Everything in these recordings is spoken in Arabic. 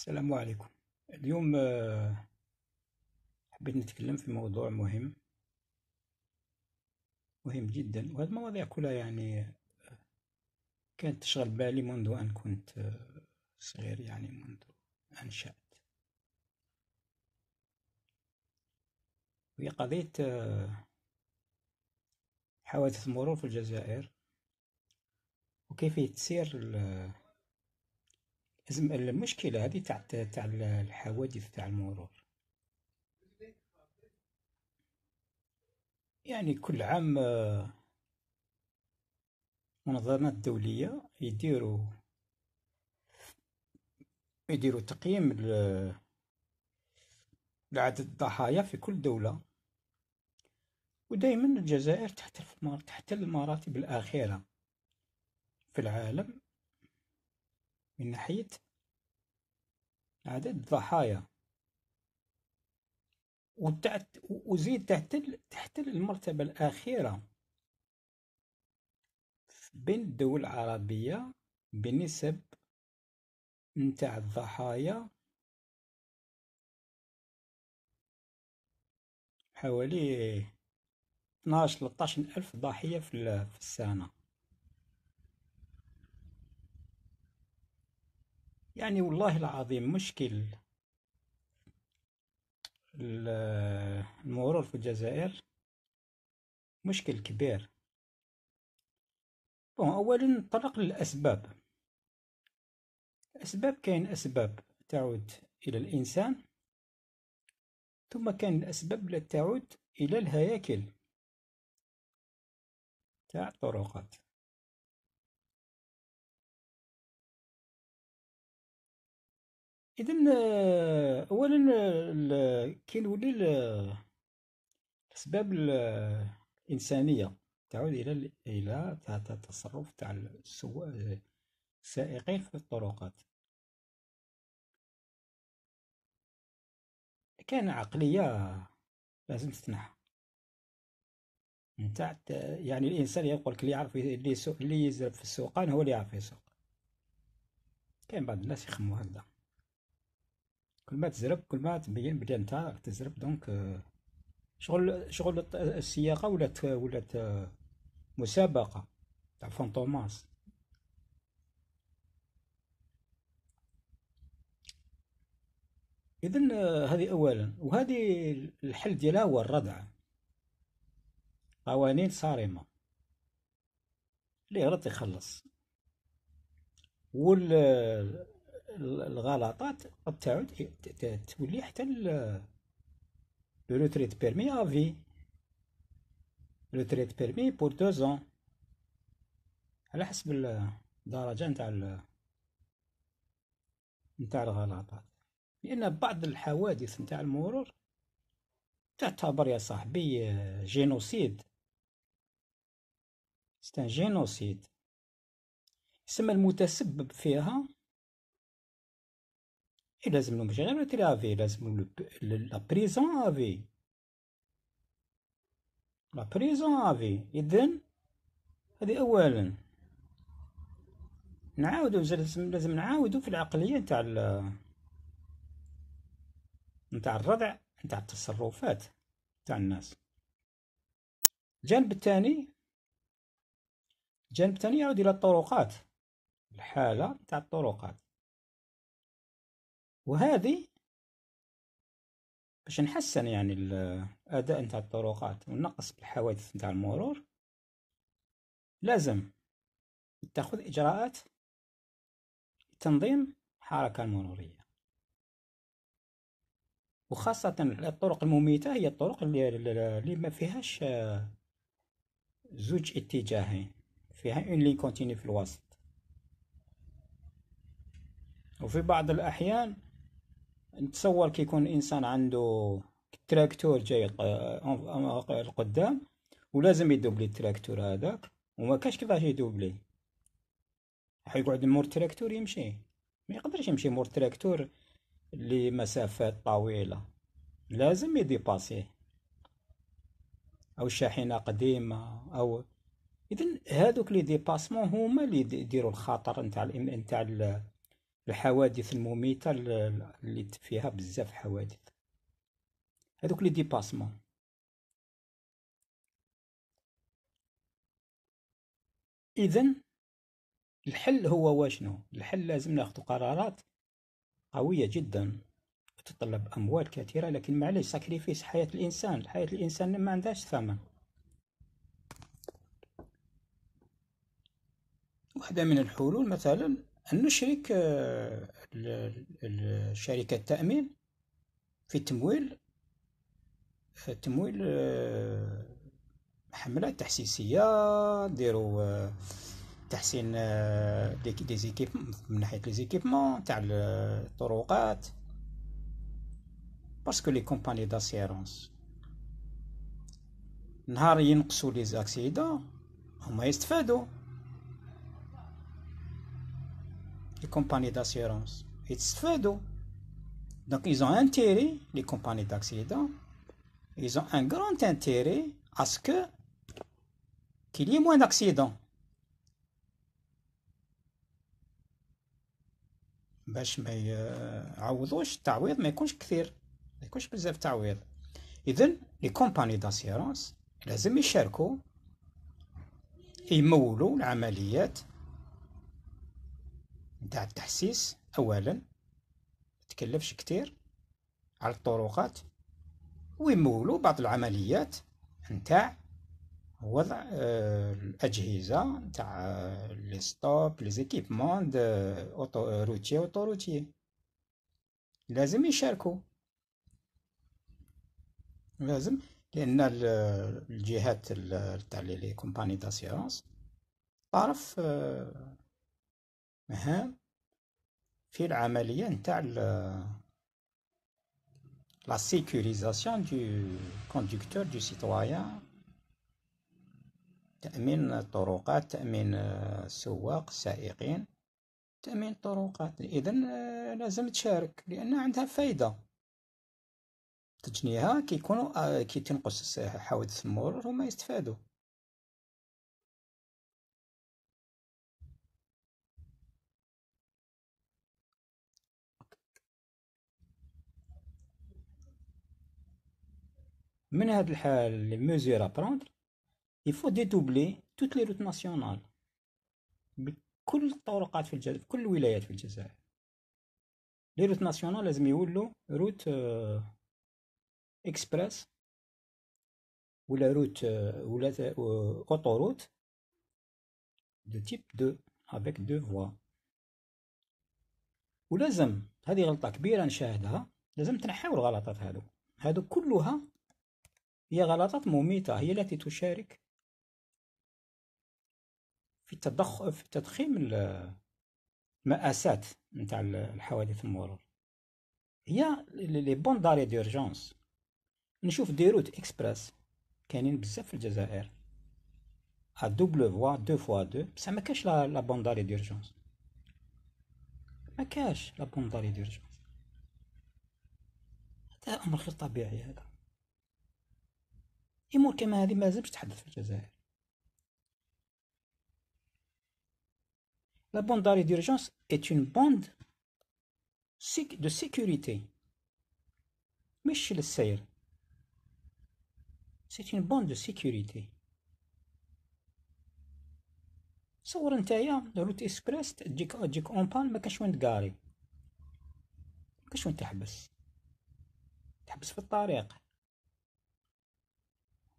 السلام عليكم اليوم آه، حبيت نتكلم في موضوع مهم مهم جدا وهذه المواضيع كلها يعني آه، كانت تشغل بالي منذ أن كنت آه، صغير يعني منذ أنشأت وهي قضية حوادث المرور في الجزائر وكيفية تسير لازم المشكلة هذه تاع تاع الحوادث تاع المرور يعني كل عام آه، منظمات دولية يديروا يديروا تقييم لعدد الضحايا في كل دولة ودائما الجزائر تحت تحتل المراتب الأخيرة في العالم من ناحية عدد الضحايا وزيد تحتل تحتل المرتبة الأخيرة بين الدول العربية بنسب نتاع الضحايا حوالي 12 13 ألف ضحية في السنة يعني والله العظيم مشكل المرور في الجزائر مشكل كبير بون اولا نطرق للاسباب الاسباب كاين اسباب تعود الى الانسان ثم كان الاسباب لا تعود الى الهياكل تاع الطرقات اذا آه، اولا آه، كي نولي الاسباب الانسانيه تعود الى الى التصرف تاع السائقين في الطرقات كان عقليه لازم تتنحى نتاع يعني الانسان يقول لك اللي يعرف اللي يزرب في السوقان هو اللي يعرف يسوق كاين بعض الناس يخموا هكذا كل ما تزرب كل ما تبين بلي انت تزرب دونك آه، شغل شغل السياقه ولات ولات آه، مسابقه تاع فانتوماس اذا آه، هذه اولا وهذه الحل ديالها هو الردع قوانين صارمه اللي غلط يخلص وال الغلطات قد تعود تولي حتى لو ريتريت بيرمي افي لو تريت بيرمي بور دو زون على حسب الدرجه نتاع نتاع الغلطات لان بعض الحوادث نتاع المرور تعتبر يا صاحبي جينوسيد ستان جينوسيد يسمى المتسبب فيها لازم لهم جينيراتير افي لازم لا بريزون افي لا بريزون افي اذن هذه اولا نعاودو لازم لازم نعاودو في العقليه نتاع نتاع الردع نتاع التصرفات نتاع الناس الجانب الثاني الجانب الثاني يعود الى الطرقات الحاله نتاع الطرقات وهذه باش نحسن يعني الاداء نتاع الطرقات ونقص الحوادث نتاع المرور لازم تاخذ اجراءات تنظيم الحركه المروريه وخاصة الطرق المميتة هي الطرق اللي, اللي ما فيهاش آه، زوج اتجاهين فيها اون لين كونتيني في الوسط وفي بعض الأحيان نتصور كيكون الانسان عنده تراكتور جاي القدام آه، آه، ولازم يدوبلي التراكتور هذاك وما كاش كيفاش يدوبلي يقعد مور التراكتور يمشي ما يقدرش يمشي مور التراكتور لمسافات طويله لازم باسي او شاحنه قديمه او اذا هادوك لي ديباسمون هما اللي يديروا الخطر نتاع نتاع الحوادث المميتة اللي فيها بزاف حوادث هذوك لي ديباسمون اذا الحل هو واشنو الحل لازم ناخذ قرارات قويه جدا تتطلب اموال كثيره لكن معليش ساكريفيس حياه الانسان حياه الانسان ما عندهاش ثمن واحده من الحلول مثلا أن نشرك آه، شركة التأمين في تمويل آه، تمويل آه، حملات تحسيسية نديرو تحسين دي زيكيب من ناحية لي زيكيبمون تاع الطرقات باسكو لي كومباني داسيرونس نهار ينقصو لي زاكسيدون هما يستفادو لي كومباني داسيرونس يتستفادو دونك ايزون انتيري لي كومباني داكسيدون ايزون ان غراند انتيري اسكو لي موان داكسيدون باش ما يعوضوش التعويض ما يكونش كثير ما يكونش بزاف تعويض اذا لي كومباني داسيرونس لازم يشاركوا يمولوا العمليات نتاع التحسيس اولا تكلفش كتير على الطرقات ويمولوا بعض العمليات نتاع وضع آه، الاجهزه نتاع آه، لي ستوب لي زيكيبمون آه، اوتو روتي اوتو روتي لازم يشاركوا لازم لان الجهات تاع لي كومباني داسيرونس تعرف مهام في العملية نتاع لا سيكوريزاسيون دو كونديكتور دو سيتوايان تأمين الطرقات تأمين السواق آه، السائقين تأمين الطرقات إذا آه، لازم تشارك لأن عندها فايدة تجنيها كيكونوا آه، كي تنقص حوادث المرور هما يستفادوا من هاد الحال لي ميزور ابروندر يفو ديدوبلي توت لي روت ناسيونال بكل الطرقات في الجزائر بكل الولايات في الجزائر لي روت ناسيونال لازم يولو روت اكسبريس ولا روت euh, ولا اوتو روت دو تيب دو افيك دو فوا ولازم هذه غلطه كبيره نشاهدها لازم تنحيو الغلطات هادو هادو كلها هي غلطات مميتة هي التي تشارك في التضخ في تضخيم المآسات نتاع الحوادث المرور هي لي بون داري ديرجونس نشوف ديروت اكسبريس كاينين بزاف في الجزائر ا دوبل فوا دو فوا دو بصح ما كاش لا بون داري ديرجونس ما كاش لا بون داري ديرجونس هذا امر غير طبيعي هذا امور كما هذه ما لازمش تحدث في الجزائر بوند داري ديرجونس d'urgence اون بوند سيك دو سيكوريتي مش للسير. سي اون بوند دو سيكوريتي صور نتايا روت اكسبريس تجيك تجيك اون بان ما كانش وين تقاري ما كانش وين تحبس تحبس في الطريق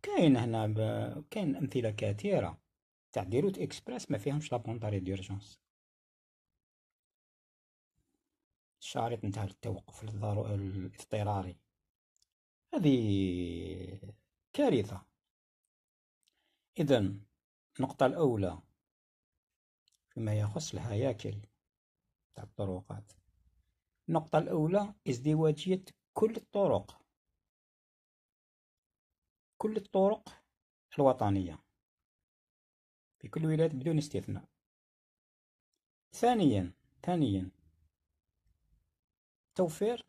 كاين هنا ب... كاين امثله كثيره تاع دي روت اكسبريس ما فيهمش لابونطاري ديرجونس الشريط نتاع التوقف الضروري الاضطراري هذه كارثه اذا النقطه الاولى فيما يخص الهياكل تاع الطرقات النقطه الاولى ازدواجيه كل الطرق كل الطرق الوطنية في كل الولايات بدون استثناء ثانيا ثانيا توفير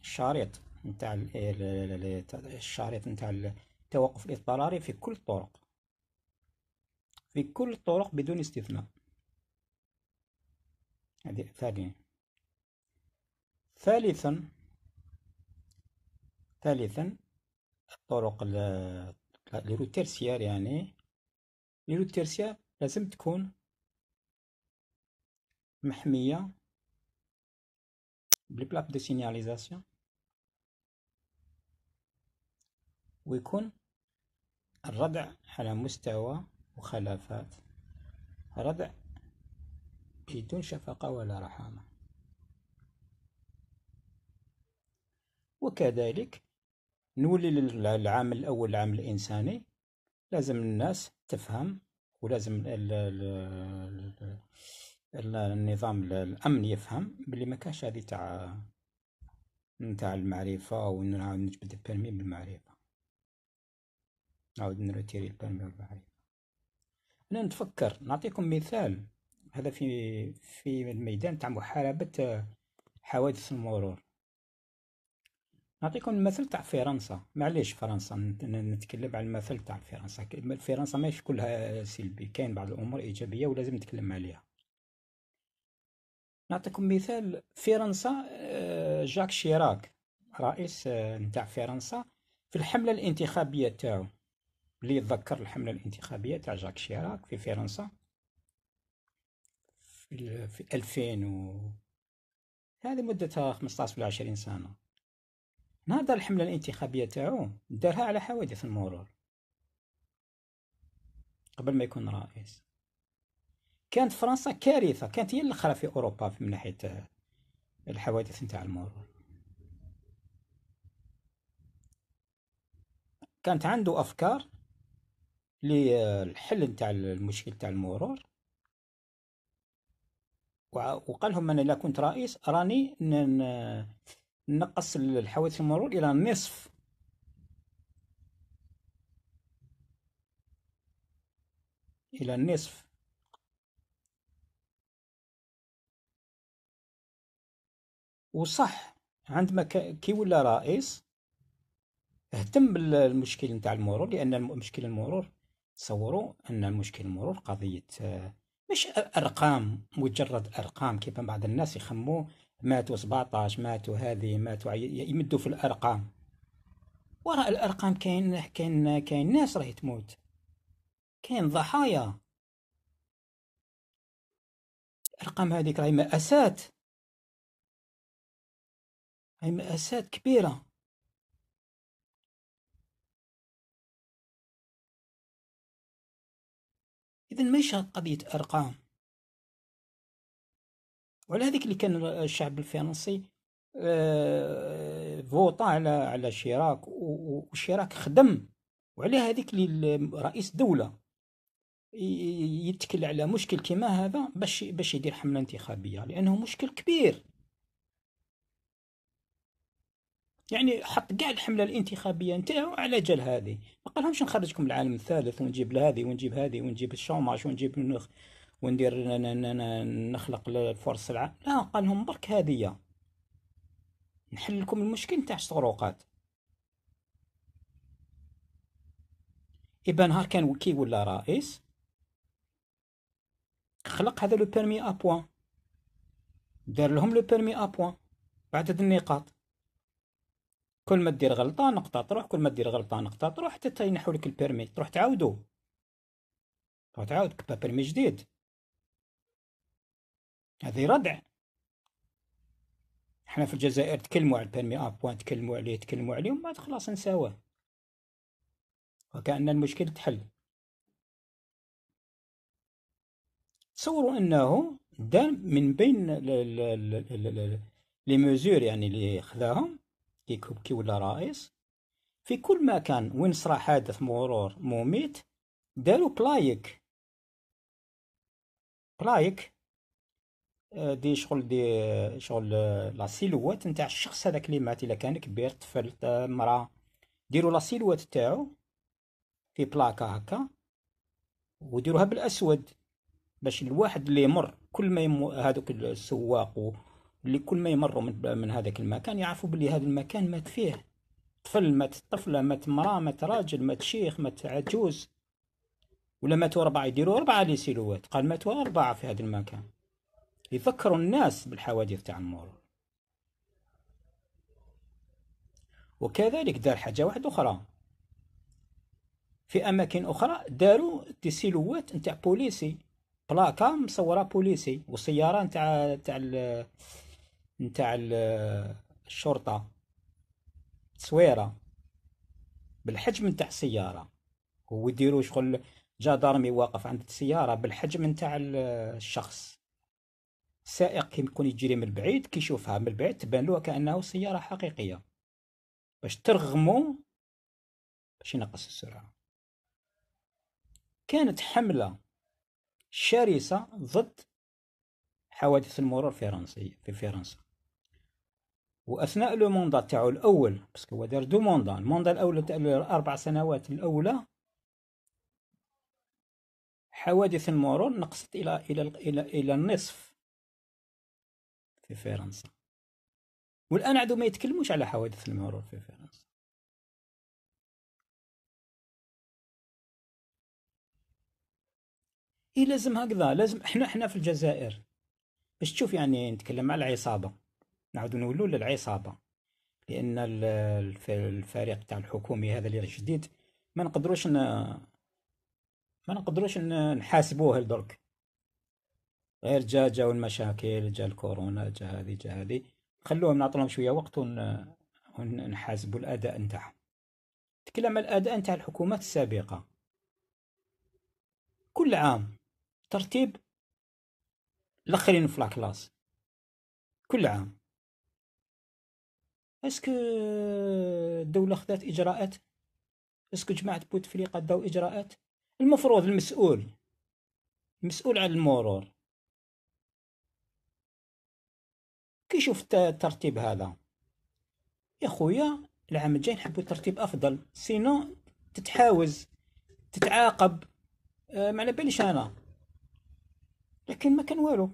الشريط نتاع الشريط نتاع التوقف الاضطراري في كل الطرق في كل الطرق بدون استثناء هذه ثانيا ثالثا ثالثا الطرق لي روت تيرسيير يعني لي روت تيرسيير لازم تكون محمية بلي بلاك دو سينياليزاسيون ويكون الردع على مستوى مخالفات ردع بدون شفقة ولا رحمة وكذلك نولي للعام الأول العام الإنساني لازم الناس تفهم ولازم ال ال النظام الأمن يفهم بلي ما كاش هذه تاع نتاع المعرفة ونعاود نجبد البيرمي بالمعرفة نعاود نروتيري البيرمي بالمعرفة أنا نتفكر نعطيكم مثال هذا في في الميدان تاع محاربة حوادث المرور نعطيكم المثل تاع فرنسا معليش فرنسا نتكلم على المثل تاع فرنسا فرنسا ماشي كلها سلبي كاين بعض الامور ايجابيه ولازم نتكلم عليها نعطيكم مثال فرنسا آه، جاك شيراك رئيس آه، نتاع فرنسا في الحمله الانتخابيه تاعو اللي يتذكر الحمله الانتخابيه تاع جاك شيراك في فرنسا في 2000 و هذه مدتها 15 ولا 20 سنه نهضر الحملة الانتخابية تاعو دارها على حوادث المرور قبل ما يكون رئيس كانت فرنسا كارثة كانت هي الأخرى في أوروبا من ناحية الحوادث نتاع المرور كانت عنده أفكار للحل نتاع المشكل نتاع المرور وقال لهم انا الا كنت رئيس راني نقص الحوادث المرور إلى نصف إلى النصف وصح عندما كي ولا رئيس اهتم بالمشكل نتاع المرور لان مشكل المرور تصوروا ان المشكل المرور قضيه آه، مش ارقام مجرد ارقام كيف بعض الناس يخموا ماتوا 17 ماتوا هذه ماتوا يمدوا في الارقام وراء الارقام كاين كاين كاين ناس راهي تموت كاين ضحايا الارقام هذيك راهي مأسات هاي مأسات كبيرة إذا ماشي قضية أرقام وعلى هذيك اللي كان الشعب الفرنسي آه، فوطا على على شيراك وشيراك خدم وعلى هذيك اللي رئيس دوله يتكل على مشكل كما هذا باش باش يدير حمله انتخابيه لانه مشكل كبير يعني حط كاع الحمله الانتخابيه نتاعو على جال هذه ما قالهمش نخرجكم العالم الثالث ونجيب لهذه ونجيب هذه ونجيب الشوماج ونجيب النخ وندير نخلق الفرص سلعه لا قال لهم برك هديه نحل لكم المشكل نتاع الشروقات إبا نهار كان وكي ولا رئيس خلق هذا لو بيرمي أبوان دار لهم لو بيرمي أبوان بعدد النقاط كل ما دير غلطة نقطة تروح كل ما دير غلطة نقطة تروح حتى ينحوا لك البيرمي تروح تعاودو تروح تعاود كبا بيرمي جديد هذه ردع احنا في الجزائر تكلموا على البيرمي اب آه، وان تكلموا عليه تكلموا عليه وما بعد خلاص نساوه وكأن المشكل تحل تصوروا انه دار من بين لي ميزور يعني اللي خذاهم كي كوبكي ولا رئيس في كل مكان وين صرا حادث مرور مميت داروا بلايك بلايك آه، دي شغل دي آه، شغل آه، لا سيلوات نتاع الشخص هذاك اللي مات الا كان كبير طفل مرا ديروا لا سيلوات تاعو في بلاكا هكا وديروها بالاسود باش الواحد اللي يمر كل ما يم... هذوك السواق اللي كل ما يمروا من, من هذاك المكان يعرفوا بلي هذا المكان مات فيه طفل مات طفلة مات مرا مات راجل مات شيخ مات عجوز ولا ماتوا أربعة يديروا أربعة لي سيلوات قال ماتوا أربعة في هذا المكان يفكروا الناس بالحوادث تاع المرور وكذلك دار حاجه واحده اخرى في اماكن اخرى داروا دي سيلوات نتاع بوليسي بلاكا مصوره بوليسي وسياره نتاع نتاع نتاع الشرطه تصويره بالحجم نتاع السياره ويديروا شغل جدارمي واقف عند السياره بالحجم نتاع الشخص سائق كي يكون يجري من بعيد كيشوفها من بعيد تبان له كانه سياره حقيقيه باش ترغمو باش ينقص السرعه كانت حمله شرسه ضد حوادث المرور الفرنسي في فرنسا واثناء لو موندا تاعو الاول باسكو هو دار دو موندا الموندا الاول تاع الاربع سنوات الاولى حوادث المرور نقصت الى الى الى, إلى النصف في فرنسا والان عادوا ما يتكلموش على حوادث المرور في فرنسا اي لازم هكذا لازم احنا احنا في الجزائر باش تشوف يعني نتكلم على العصابه نعود نولوا للعصابه لان الفريق تاع الحكومي هذا اللي جديد ما نقدروش ن... ما نقدروش نحاسبوه درك غير جا جاو المشاكل جا الكورونا جا هذه جا هذه خلوهم نعطيهم شويه وقت ونحاسبوا الاداء نتاعهم تكلم الاداء نتاع الحكومات السابقه كل عام ترتيب الاخرين في لاكلاس كل عام اسكو الدوله خدات اجراءات اسكو جماعه بوتفليقه داو اجراءات المفروض المسؤول مسؤول على المرور كي شفت الترتيب هذا يا خويا العام الجاي نحبو ترتيب افضل سينو تتحاوز تتعاقب آه، ما على باليش انا لكن ما كان والو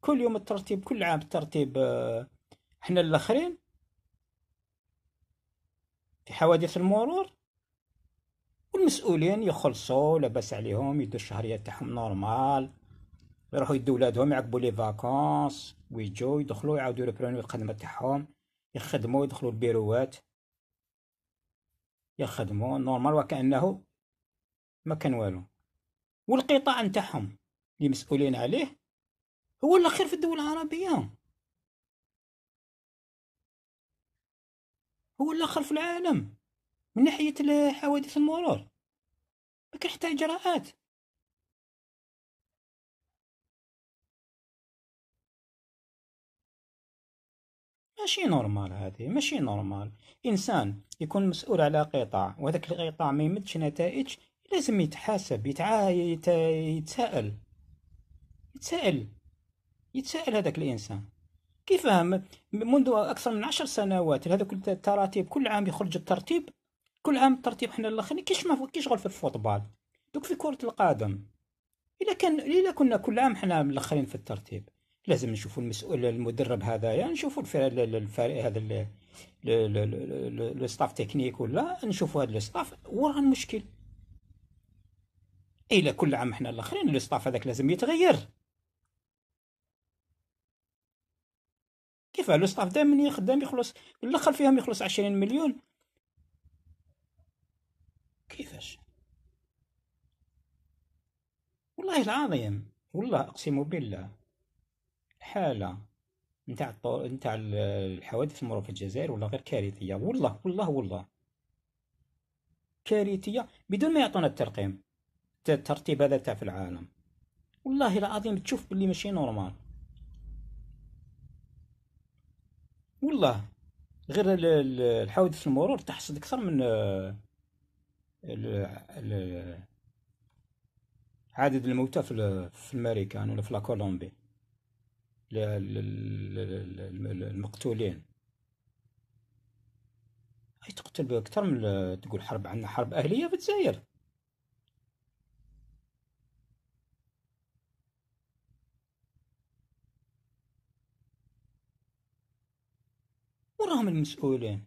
كل يوم الترتيب كل عام الترتيب أه حنا الاخرين في حوادث المرور والمسؤولين يخلصوا لاباس عليهم يدوا الشهريه تاعهم نورمال يروحوا يدوا ولادهم يعقبوا لي فاكونس ويجو يدخلوا يعاودوا يريبرونيو الخدمة تاعهم يخدموا يدخلوا البيروات يخدموا نورمال وكأنه ما كان والو والقطاع نتاعهم اللي مسؤولين عليه هو الأخير في الدول العربية هو الأخر في العالم من ناحية حوادث المرور ما كان حتى إجراءات ماشي نورمال هذه ماشي نورمال انسان يكون مسؤول على قطاع وذاك القطاع ما يمدش نتائج لازم يتحاسب يتع... يت... يتساءل يتساءل يتساءل هذاك الانسان كيف منذ اكثر من عشر سنوات هذا كل التراتيب كل عام يخرج الترتيب كل عام الترتيب حنا الاخرين كيش ما غير في الفوتبال دوك في كره القدم الا كان الا كنا كل عام حنا الاخرين في الترتيب لازم نشوفوا المسؤول المدرب هذايا يعني نشوفوا الفريق هذا لو ستاف تكنيك ولا نشوفوا هذا الستاف وراه المشكل الى كل عام حنا الاخرين لو ستاف هذاك لازم يتغير كيف لو ستاف دائما يخدم يخلص الاخر فيهم يخلص عشرين مليون كيفاش والله العظيم والله اقسم بالله حاله نتاع الطو... نتاع الحوادث المرور في الجزائر ولا غير كارثيه والله والله والله كارثيه بدون ما يعطونا الترقيم الترتيب هذا تاع في العالم والله العظيم تشوف باللي ماشي نورمال والله غير الحوادث المرور تحصد اكثر من عدد الموتى في في الماريكان ولا في لا كولومبي للمقتولين هاي تقتل بأكثر من تقول حرب عندنا حرب أهلية في الجزائر وراهم المسؤولين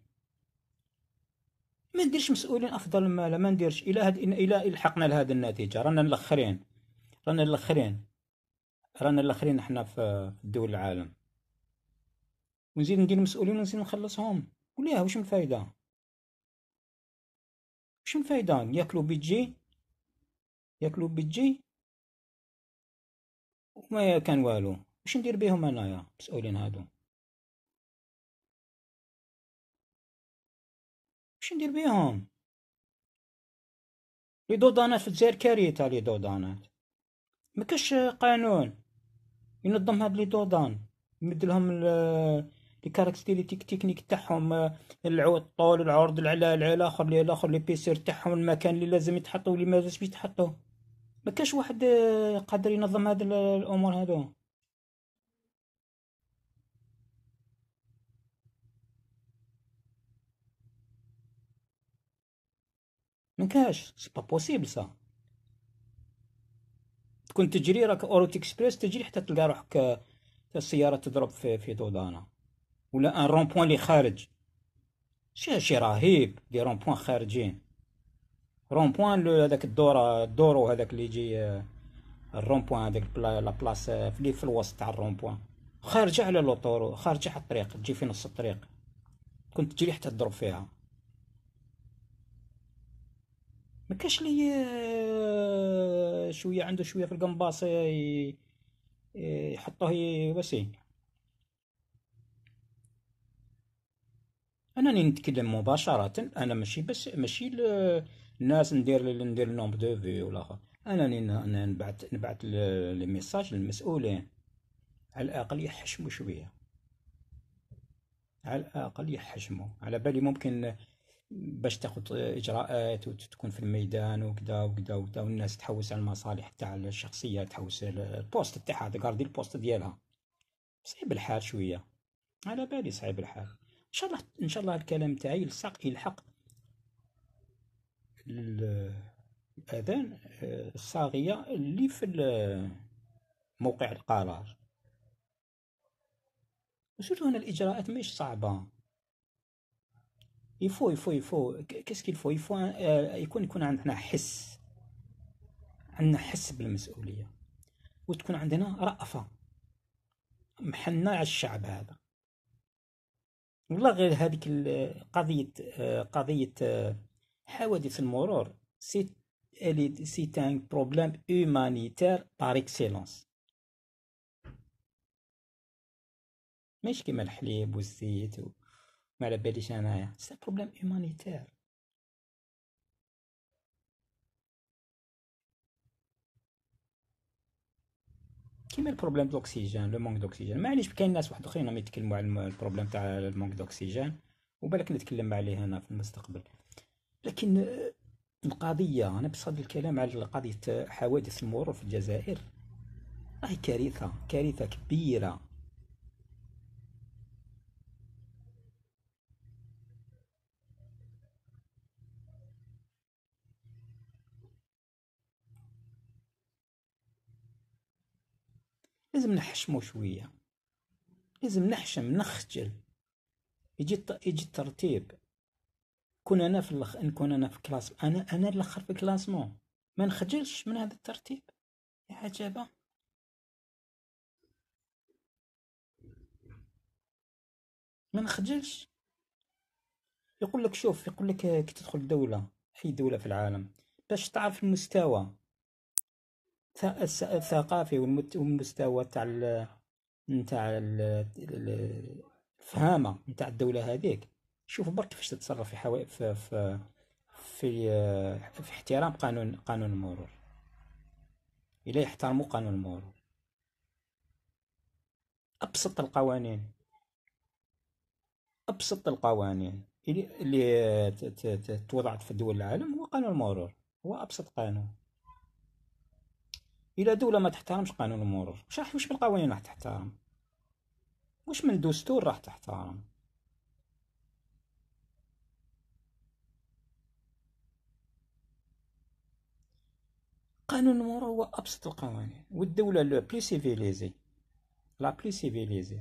ما نديرش مسؤولين افضل ما لا ما نديرش الى هاد الى الحقنا لهذه النتيجه رانا الاخرين رانا الاخرين رانا الاخرين حنا في دول العالم ونزيد ندير مسؤولين ونزيد نخلصهم وليه واش من فايده واش من فايده ياكلوا بيجي ياكلوا بيجي وما كان والو واش ندير بهم انايا مسؤولين هادو واش ندير بهم لي دودانات في الجزائر كارثه لي دودانات ما قانون ينظم هاد لي دودان يمدلهم آه، لي كاركتيريتيك تكنيك تاعهم آه، الطول العرض العلا على الاخر لي الاخر لي بيسير تاعهم المكان اللي لازم يتحطوا واللي ما لازمش يتحطوا ما كاش واحد آه، قادر ينظم هاد الامور هادو ما كاش سي با بوسيبل سا تكون تجري راك اوروت اكسبريس تجري حتى تلقى روحك السياره تضرب في في دودانا ولا ان رون بوان لي خارج شي شي رهيب دي رون بوان خارجين رون بوان هذاك الدور الدورو هذاك اللي يجي الرون بوان هذاك لا بلاص في في الوسط تاع الرون بوان خارجه على لوطور خارجه على الطريق تجي في نص الطريق كنت تجري حتى تضرب فيها ما كاش لي آه، شويه عنده شويه في القنباص يحطوه وسي انا نتكلم مباشره انا ماشي بس ماشي الناس ندير ندير نوم دو في ولا اخر انا انا نبعت لي ميساج للمسؤولين على الاقل يحشموا شويه على الاقل يحشموا على بالي ممكن باش تاخذ اجراءات وتكون في الميدان وكذا وكذا وكذا والناس تحوس على المصالح تاع الشخصيه تحوس البوست تاعها تقاردي البوست ديالها صعيب الحال شويه على بالي صعيب الحال ان شاء الله ان شاء الله الكلام تاعي يلصق يلحق الاذان آه، الصاغيه اللي في موقع القرار وسيرتو هنا الاجراءات مش صعبه يفو يفو يفو كاش فو يفو يكون يكون عندنا حس عندنا حس بالمسؤوليه وتكون عندنا رأفة محنا على الشعب هذا والله غير هذيك قضية آه، قضية آه، حوادث المرور سي سي ان بروبليم هومانيتير بار اكسيلونس ماشي كيما الحليب والزيت و... ما على باليش انايا سي بروبليم هيومانيتير كيما البروبليم دوكسيجين لو مونك دوكسيجين معليش كاين ناس واحد اخرين راهم يتكلموا على البروبليم تاع المونك دوكسيجين وبالك نتكلم عليه انا في المستقبل لكن آه، القضيه انا بصاد الكلام على قضيه حوادث المرور في الجزائر راهي كارثه كارثه كبيره لازم نحشمو شويه لازم نحشم نخجل يجي يجي الترتيب كون انا في الاخ نكون انا في كلاس انا انا الاخر في كلاسمون ما نخجلش من هذا الترتيب يا عجبه ما نخجلش يقول لك شوف يقول لك كي تدخل دولة أي دولة في العالم باش تعرف المستوى الثقافي والمستوى تاع نتاع الفهامه نتاع الدوله هذيك شوف برك كيفاش تتصرف في حوائ في في في, في احترام قانون قانون المرور الا يحترموا قانون المرور ابسط القوانين ابسط القوانين اللي توضعت في دول العالم هو قانون المرور هو ابسط قانون الا دوله ما تحترمش قانون المرور واش واش من قوانين راح تحترم واش من دستور راح تحترم قانون المرور هو ابسط القوانين والدوله لو بلي سيفيليزي لا بلي سيفيليزي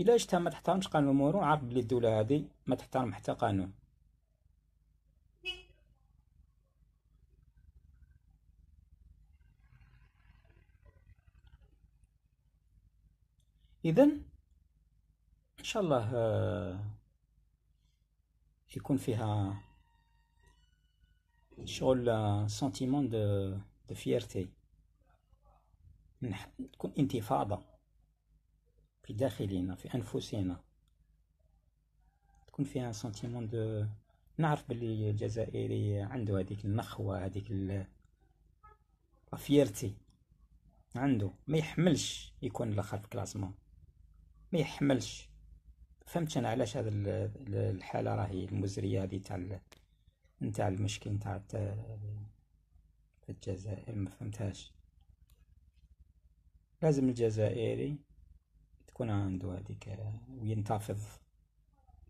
الا اجتها ما تحترمش قانون المرور عارف بلي الدوله هذه ما تحترم حتى قانون اذا ان شاء الله آه، يكون فيها شغل سنتيمون دو دو فيرتي تكون انتفاضه في داخلنا في انفسنا تكون فيها سنتيمون دو نعرف بلي الجزائري عنده هذيك النخوه هذيك لا فيرتي عنده ما يحملش يكون الاخر في كلاسمون ما يحملش فهمت انا علاش هذا الحاله راهي المزريه هذه تاع نتاع المشكل نتاع الجزائر ما فهمتهاش لازم الجزائري تكون عنده هذيك وينتفض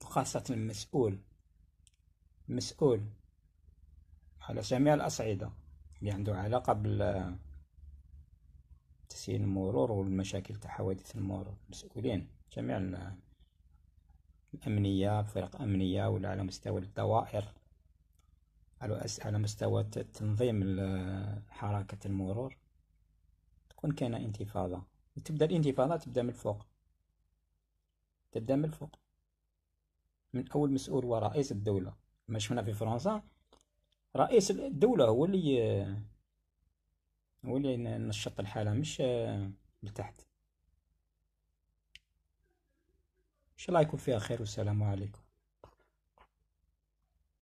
خاصة المسؤول مسؤول على جميع الأصعدة اللي عنده علاقة بال تسيير المرور والمشاكل تاع حوادث المرور مسؤولين جميع الأمنية فرق أمنية ولا على مستوى الدوائر على مستوى تنظيم حركة المرور تكون كاينة انتفاضة وتبدأ الانتفاضة تبدأ من الفوق تبدأ من الفوق من أول مسؤول ورئيس الدولة ما شفنا في فرنسا رئيس الدولة هو اللي نولي نشط الحالة مش آه، لتحت إن شاء الله يكون فيها خير والسلام عليكم